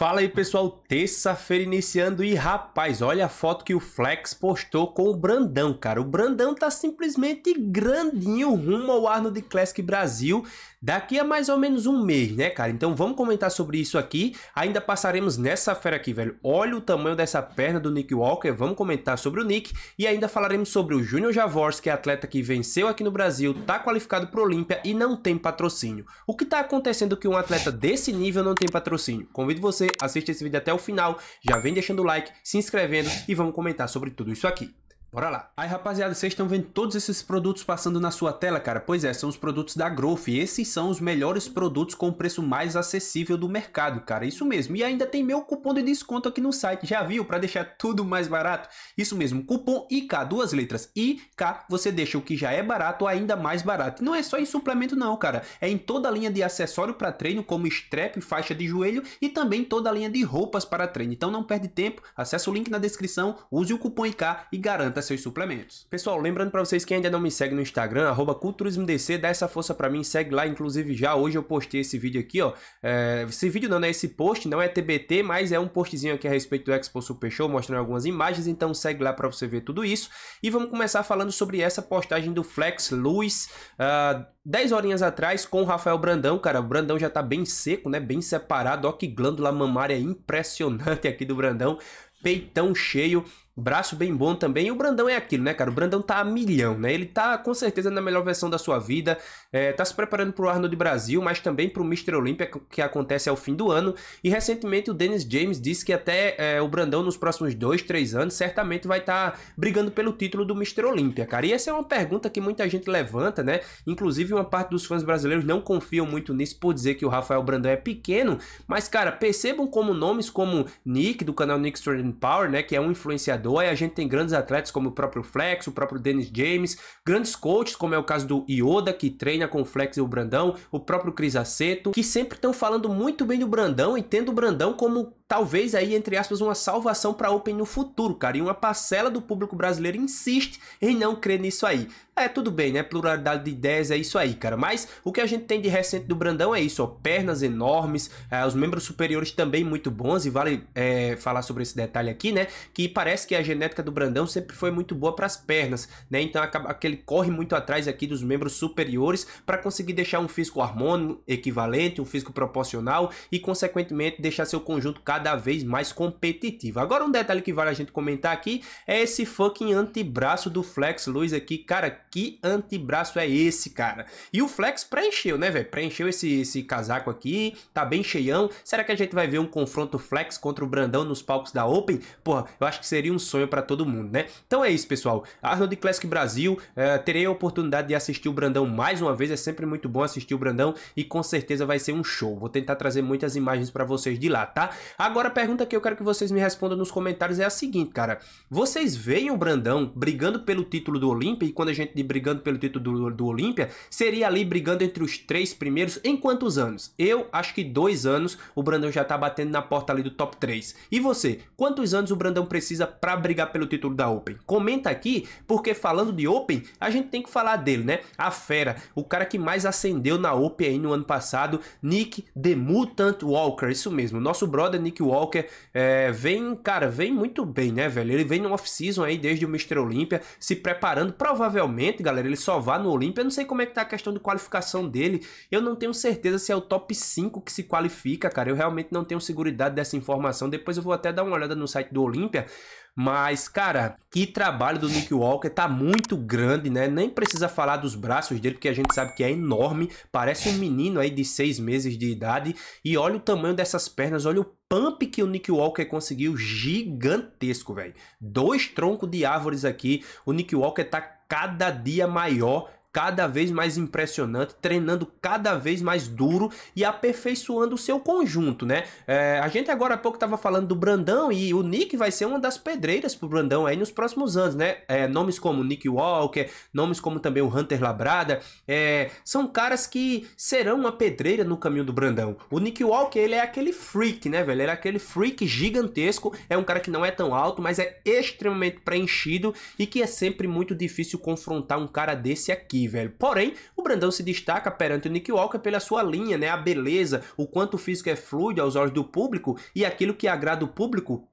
Fala aí pessoal, terça-feira iniciando e rapaz, olha a foto que o Flex postou com o Brandão, cara. O Brandão tá simplesmente grandinho rumo ao Arnold Classic Brasil daqui a mais ou menos um mês, né, cara? Então vamos comentar sobre isso aqui. Ainda passaremos nessa fera aqui, velho. Olha o tamanho dessa perna do Nick Walker, vamos comentar sobre o Nick e ainda falaremos sobre o Júnior Javors, que é atleta que venceu aqui no Brasil, tá qualificado pro Olímpia e não tem patrocínio. O que tá acontecendo que um atleta desse nível não tem patrocínio? Convido você assiste esse vídeo até o final, já vem deixando o like, se inscrevendo e vamos comentar sobre tudo isso aqui. Bora lá. Aí, rapaziada, vocês estão vendo todos esses produtos passando na sua tela, cara? Pois é, são os produtos da Growth. E esses são os melhores produtos com o preço mais acessível do mercado, cara. Isso mesmo. E ainda tem meu cupom de desconto aqui no site. Já viu? Para deixar tudo mais barato. Isso mesmo. Cupom IK, duas letras. IK, você deixa o que já é barato ainda mais barato. E não é só em suplemento não, cara. É em toda a linha de acessório para treino, como strap, faixa de joelho e também toda a linha de roupas para treino. Então não perde tempo. Acesse o link na descrição, use o cupom IK e garanta seus suplementos. Pessoal, lembrando para vocês que ainda não me segue no Instagram, arroba culturismodc, dá essa força para mim, segue lá, inclusive já hoje eu postei esse vídeo aqui, ó, é, esse vídeo não, é esse post não é TBT, mas é um postzinho aqui a respeito do Expo Super Show, mostrando algumas imagens, então segue lá para você ver tudo isso, e vamos começar falando sobre essa postagem do Flex Luiz, uh, ah, 10 horinhas atrás com o Rafael Brandão, cara, o Brandão já tá bem seco, né, bem separado, ó que glândula mamária impressionante aqui do Brandão, peitão cheio, Braço bem bom também. E o Brandão é aquilo, né, cara? O Brandão tá a milhão, né? Ele tá com certeza na melhor versão da sua vida. É, tá se preparando pro Arnold Brasil, mas também pro Mr. Olympia, que acontece ao fim do ano. E recentemente o Dennis James disse que até é, o Brandão, nos próximos dois, três anos, certamente vai estar tá brigando pelo título do Mr. Olympia, cara. E essa é uma pergunta que muita gente levanta, né? Inclusive, uma parte dos fãs brasileiros não confiam muito nisso por dizer que o Rafael Brandão é pequeno. Mas, cara, percebam como nomes como Nick, do canal Nick Strand Power, né? Que é um influenciador Nova e a gente tem grandes atletas como o próprio Flex, o próprio Dennis James, grandes coaches como é o caso do Ioda, que treina com o Flex e o Brandão, o próprio Cris Aceto, que sempre estão falando muito bem do Brandão e tendo o Brandão como talvez aí, entre aspas, uma salvação para a Open no futuro, cara. E uma parcela do público brasileiro insiste em não crer nisso aí. É, tudo bem, né? Pluralidade de ideias é isso aí, cara. Mas o que a gente tem de recente do Brandão é isso, ó. Pernas enormes, é, os membros superiores também muito bons, e vale é, falar sobre esse detalhe aqui, né? Que parece que a genética do Brandão sempre foi muito boa para as pernas, né? Então acaba que ele corre muito atrás aqui dos membros superiores para conseguir deixar um físico harmônico equivalente, um físico proporcional e, consequentemente, deixar seu conjunto cada cada vez mais competitiva. Agora um detalhe que vale a gente comentar aqui é esse fucking antebraço do Flex Luiz aqui. Cara, que antebraço é esse, cara? E o Flex preencheu, né, velho? Preencheu esse, esse casaco aqui, tá bem cheião. Será que a gente vai ver um confronto Flex contra o Brandão nos palcos da Open? Porra, eu acho que seria um sonho para todo mundo, né? Então é isso, pessoal. Arnold Classic Brasil, é, terei a oportunidade de assistir o Brandão mais uma vez. É sempre muito bom assistir o Brandão e com certeza vai ser um show. Vou tentar trazer muitas imagens para vocês de lá, tá? Agora, Agora a pergunta que eu quero que vocês me respondam nos comentários é a seguinte, cara. Vocês veem o Brandão brigando pelo título do Olímpia e quando a gente diz brigando pelo título do, do Olímpia, seria ali brigando entre os três primeiros em quantos anos? Eu acho que dois anos o Brandão já tá batendo na porta ali do top 3. E você, quantos anos o Brandão precisa para brigar pelo título da Open? Comenta aqui, porque falando de Open, a gente tem que falar dele, né? A fera, o cara que mais acendeu na Open aí no ano passado, Nick The Mutant Walker, isso mesmo, nosso brother Nick Kenneth Walker é, vem, cara, vem muito bem, né, velho? Ele vem no off-season aí desde o Mr. Olímpia, se preparando. Provavelmente, galera, ele só vá no Olímpia. Eu não sei como é que tá a questão de qualificação dele. Eu não tenho certeza se é o top 5 que se qualifica, cara. Eu realmente não tenho segurança dessa informação. Depois eu vou até dar uma olhada no site do Olímpia mas, cara, que trabalho do Nick Walker, tá muito grande, né? Nem precisa falar dos braços dele, porque a gente sabe que é enorme. Parece um menino aí de seis meses de idade. E olha o tamanho dessas pernas, olha o pump que o Nick Walker conseguiu, gigantesco, velho. Dois troncos de árvores aqui. O Nick Walker tá cada dia maior cada vez mais impressionante, treinando cada vez mais duro e aperfeiçoando o seu conjunto, né? É, a gente agora há pouco estava falando do Brandão e o Nick vai ser uma das pedreiras pro Brandão aí nos próximos anos, né? É, nomes como Nick Walker, nomes como também o Hunter Labrada, é, são caras que serão uma pedreira no caminho do Brandão. O Nick Walker, ele é aquele freak, né, velho? Ele é aquele freak gigantesco, é um cara que não é tão alto, mas é extremamente preenchido e que é sempre muito difícil confrontar um cara desse aqui aqui, velho. Porém, o Brandão se destaca perante o Nick Walker pela sua linha, né? A beleza, o quanto o físico é fluido aos olhos do público e aquilo que agrada o público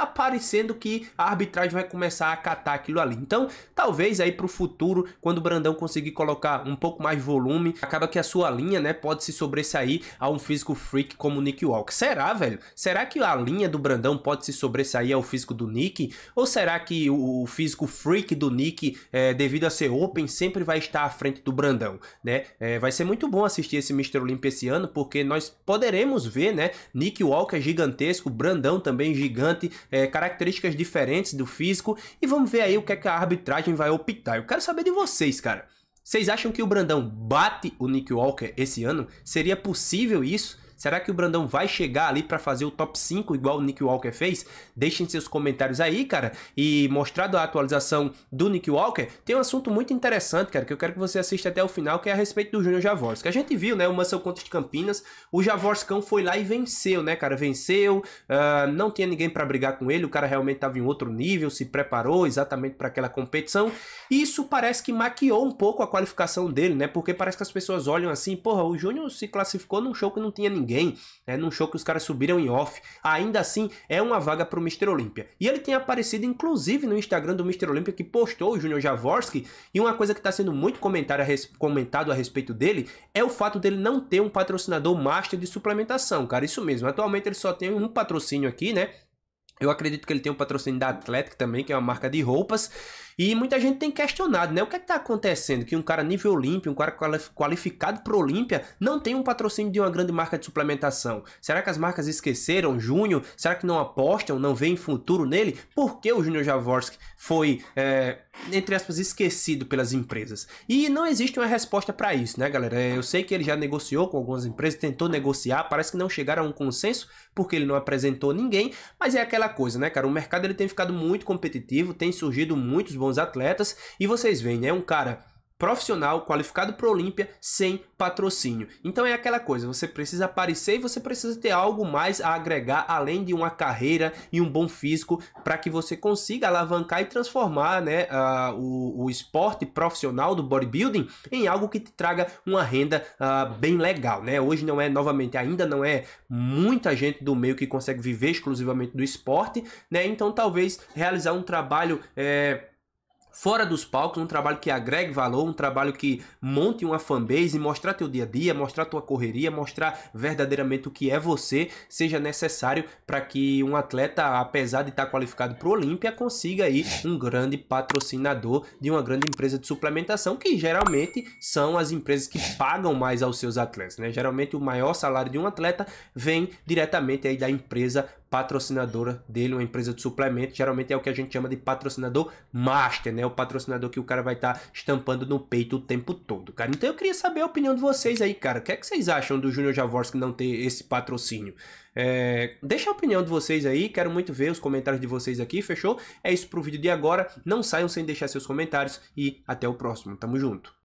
tá parecendo que a arbitragem vai começar a acatar aquilo ali. Então, talvez aí pro futuro, quando o Brandão conseguir colocar um pouco mais de volume, acaba que a sua linha, né, pode se sobressair a um físico freak como o Nick Walker. Será, velho? Será que a linha do Brandão pode se sobressair ao físico do Nick? Ou será que o físico freak do Nick, é, devido a ser open, sempre vai estar à frente do Brandão, né? É, vai ser muito bom assistir esse Mr. Olympia esse ano, porque nós poderemos ver, né, Nick Walker gigantesco, Brandão também gigante, é, características diferentes do físico e vamos ver aí o que, é que a arbitragem vai optar. Eu quero saber de vocês, cara. Vocês acham que o Brandão bate o Nick Walker esse ano? Seria possível isso? Será que o Brandão vai chegar ali para fazer o top 5 igual o Nick Walker fez? Deixem seus comentários aí, cara. E mostrado a atualização do Nick Walker, tem um assunto muito interessante, cara, que eu quero que você assista até o final, que é a respeito do Júnior Javorsk. A gente viu, né, o Mansell contra de Campinas, o Javorskão foi lá e venceu, né, cara? Venceu, uh, não tinha ninguém para brigar com ele, o cara realmente tava em outro nível, se preparou exatamente para aquela competição. E isso parece que maquiou um pouco a qualificação dele, né? Porque parece que as pessoas olham assim, porra, o Júnior se classificou num show que não tinha ninguém ninguém, é, num show que os caras subiram em off. Ainda assim, é uma vaga pro Mr. Olímpia. E ele tem aparecido, inclusive, no Instagram do Mr. Olímpia, que postou o Junior Javorski, e uma coisa que está sendo muito comentada comentado a respeito dele é o fato dele não ter um patrocinador master de suplementação, cara. Isso mesmo. Atualmente ele só tem um patrocínio aqui, né? Eu acredito que ele tem um patrocínio da Athletic também, que é uma marca de roupas. E muita gente tem questionado, né? O que é está acontecendo? Que um cara nível Olímpia, um cara qualificado para Olímpia, não tem um patrocínio de uma grande marca de suplementação. Será que as marcas esqueceram Júnior? Será que não apostam, não veem futuro nele? Por que o Júnior Javorski foi, é, entre aspas, esquecido pelas empresas? E não existe uma resposta para isso, né, galera? É, eu sei que ele já negociou com algumas empresas, tentou negociar, parece que não chegaram a um consenso porque ele não apresentou ninguém, mas é aquela coisa, né, cara? O mercado ele tem ficado muito competitivo, tem surgido muitos bons atletas. E vocês veem, né? Um cara profissional qualificado para Olímpia sem patrocínio. Então é aquela coisa, você precisa aparecer e você precisa ter algo mais a agregar além de uma carreira e um bom físico para que você consiga alavancar e transformar né, o, o, esporte profissional do bodybuilding em algo que te traga uma renda ah, bem legal. Né? Hoje não é, novamente, ainda não é muita gente do meio que consegue viver exclusivamente do esporte, né? então talvez realizar um trabalho... É, fora dos palcos, um trabalho que agregue valor, um trabalho que monte uma fanbase, mostrar teu dia a dia, mostrar tua correria, mostrar verdadeiramente o que é você, seja necessário para que um atleta, apesar de estar tá qualificado para o Olímpia, consiga aí um grande patrocinador de uma grande empresa de suplementação, que geralmente são as empresas que pagam mais aos seus atletas, né? Geralmente o maior salário de um atleta vem diretamente aí da empresa patrocinadora dele, uma empresa de suplemento. Geralmente é o que a gente chama de patrocinador master, né? O patrocinador que o cara vai estar tá estampando no peito o tempo todo, cara. Então eu queria saber a opinião de vocês aí, cara. O que é que vocês acham do Júnior Javorski não ter esse patrocínio? É, deixa a opinião de vocês aí, quero muito ver os comentários de vocês aqui, fechou? É isso pro vídeo de agora, não saiam sem deixar seus comentários e até o próximo, tamo junto!